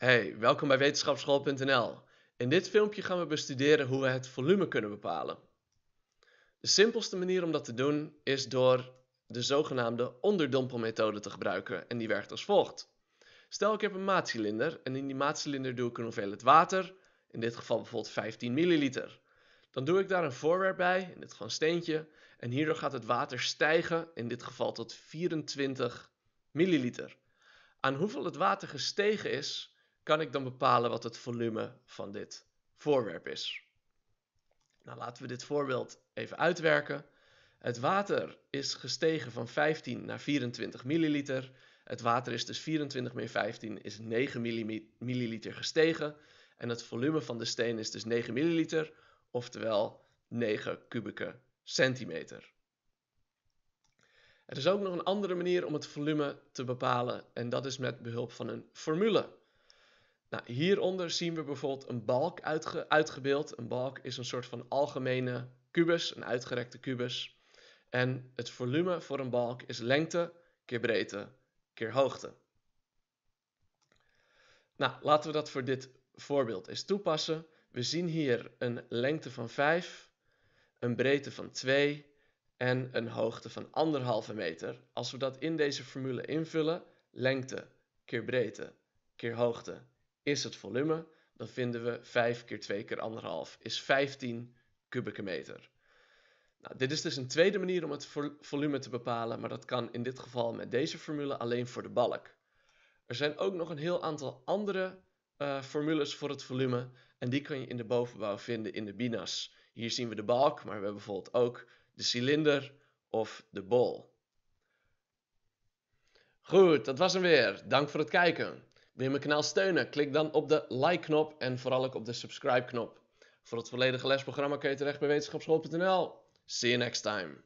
Hey, welkom bij wetenschapschool.nl. In dit filmpje gaan we bestuderen hoe we het volume kunnen bepalen. De simpelste manier om dat te doen is door de zogenaamde onderdompelmethode te gebruiken en die werkt als volgt. Stel ik heb een maatcilinder en in die maatcilinder doe ik een hoeveelheid water, in dit geval bijvoorbeeld 15 milliliter. Dan doe ik daar een voorwerp bij, in dit geval een steentje, en hierdoor gaat het water stijgen, in dit geval tot 24 milliliter. Aan hoeveel het water gestegen is, kan ik dan bepalen wat het volume van dit voorwerp is. Nou, laten we dit voorbeeld even uitwerken. Het water is gestegen van 15 naar 24 milliliter. Het water is dus 24 meer 15 is 9 milliliter gestegen. En het volume van de steen is dus 9 milliliter, oftewel 9 kubieke centimeter. Er is ook nog een andere manier om het volume te bepalen en dat is met behulp van een formule. Nou, hieronder zien we bijvoorbeeld een balk uitgebeeld. Een balk is een soort van algemene kubus, een uitgerekte kubus. En het volume voor een balk is lengte keer breedte keer hoogte. Nou, laten we dat voor dit voorbeeld eens toepassen. We zien hier een lengte van 5, een breedte van 2 en een hoogte van anderhalve meter. Als we dat in deze formule invullen, lengte keer breedte keer hoogte is het volume. Dan vinden we 5 keer 2 keer 1,5 is 15 kubieke meter. Nou, dit is dus een tweede manier om het volume te bepalen, maar dat kan in dit geval met deze formule alleen voor de balk. Er zijn ook nog een heel aantal andere eh, formules voor het volume en die kan je in de bovenbouw vinden in de binas. Hier zien we de balk, maar we hebben bijvoorbeeld ook de cilinder of de bol. Goed, dat was hem weer. Dank voor het kijken. Wil je mijn kanaal steunen? Klik dan op de like-knop en vooral ook op de subscribe-knop. Voor het volledige lesprogramma kun je terecht bij wetenschapschool.nl. See you next time.